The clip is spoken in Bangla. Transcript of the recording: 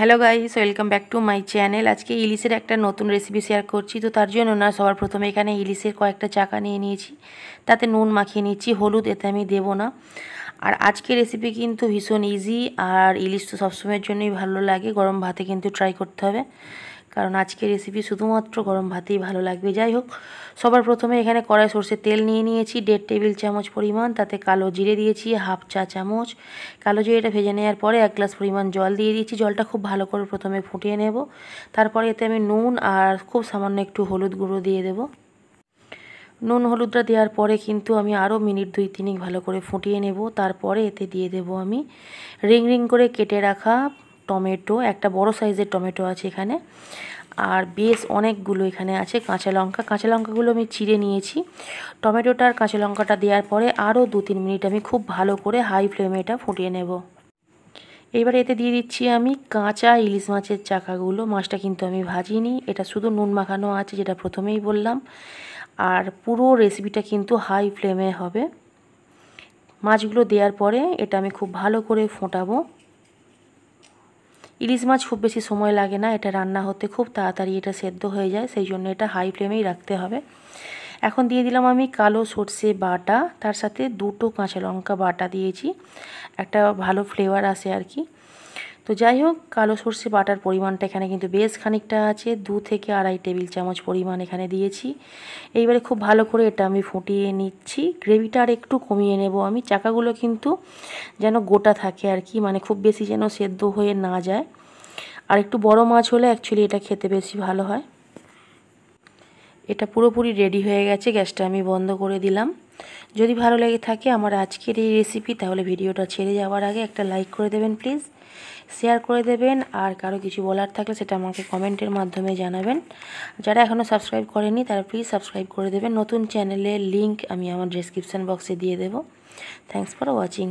hello guys welcome back to my channel আজকে ইলিশের একটা নতুন রেসিপি শেয়ার করছি তো তার জন্য না সবার প্রথমে এখানে ইলিশের কয়েকটা চাকা নিয়ে নিয়েছি তাতে নুন মাখিয়ে নিচ্ছি হলুদ এতে আমি দেবো না আর আজকে রেসিপি কিন্তু ভীষণ ইজি আর ইলিশ তো সবসময়ের জন্যই ভালো লাগে গরম ভাতে কিন্তু ট্রাই করতে হবে কারণ আজকের রেসিপি শুধুমাত্র গরম ভাতেই ভালো লাগবে যাই হোক সবার প্রথমে এখানে কড়াই সর্ষের তেল নিয়ে নিয়েছি দেড় টেবিল চামচ পরিমাণ তাতে কালো জিরে দিয়েছি হাফ চা চামচ কালো জিরেটা ভেজে নেওয়ার পরে এক গ্লাস পরিমাণ জল দিয়ে দিয়েছি জলটা খুব ভালো করে প্রথমে ফুটিয়ে নেব তারপরে এতে আমি নুন আর খুব সামান্য একটু হলুদ গুঁড়ো দিয়ে দেবো নুন হলুদটা দেওয়ার পরে কিন্তু আমি আরও মিনিট দুই তিনিক ভালো করে ফুটিয়ে নেব তারপরে এতে দিয়ে দেব আমি রিং রিং করে কেটে রাখা টমেটো একটা বড় সাইজের টমেটো আছে এখানে আর বেশ অনেকগুলো এখানে আছে কাঁচা লঙ্কা কাঁচা লঙ্কাগুলো আমি চিড়ে নিয়েছি টমেটোটার কাঁচা লঙ্কাটা দেওয়ার পরে আরও দু তিন মিনিট আমি খুব ভালো করে হাই ফ্লেমে এটা ফুটিয়ে নেব এবার এতে দিয়ে দিচ্ছি আমি কাঁচা ইলিশ মাছের চাকাগুলো মাছটা কিন্তু আমি ভাজিনি এটা শুধু নুন মাখানো আছে যেটা প্রথমেই বললাম আর পুরো রেসিপিটা কিন্তু হাই ফ্লেমে হবে মাছগুলো দেওয়ার পরে এটা আমি খুব ভালো করে ফোটাবো ইলিশ মাছ খুব বেশি সময় লাগে না এটা রান্না হতে খুব তাড়াতাড়ি এটা সেদ্ধ হয়ে যায় সেই জন্য এটা হাই ফ্লেমেই রাখতে হবে এখন দিয়ে দিলাম আমি কালো সর্ষে বাটা তার সাথে দুটো কাঁচা লঙ্কা বাটা দিয়েছি একটা ভালো ফ্লেভার আসে আর কি তো যাই হোক কালো সর্ষে বাটার পরিমাণটা এখানে কিন্তু বেশ খানিকটা আছে দু থেকে আড়াই টেবিল চামচ পরিমাণ এখানে দিয়েছি এইবারে খুব ভালো করে এটা আমি ফুটিয়ে নিচ্ছি গ্রেভিটা আর একটু কমিয়ে নেব আমি চাকাগুলো কিন্তু যেন গোটা থাকে আর কি মানে খুব বেশি যেন সেদ্ধ হয়ে না যায় আর একটু বড় মাছ হলে অ্যাকচুয়ালি এটা খেতে বেশি ভালো হয় এটা পুরোপুরি রেডি হয়ে গেছে গ্যাসটা আমি বন্ধ করে দিলাম যদি ভালো লেগে থাকে আমার আজকের এই রেসিপি তাহলে ভিডিওটা ছেড়ে যাওয়ার আগে একটা লাইক করে দেবেন প্লিজ শেয়ার করে দেবেন আর কারো কিছু বলার থাকলে সেটা আমাকে কমেন্টের মাধ্যমে জানাবেন যারা এখনও সাবস্ক্রাইব করেনি তারা প্লিজ সাবস্ক্রাইব করে দেবেন নতুন চ্যানেলের লিংক আমি আমার ডিসক্রিপশান বক্সে দিয়ে দেবো থ্যাংকস ফর ওয়াচিং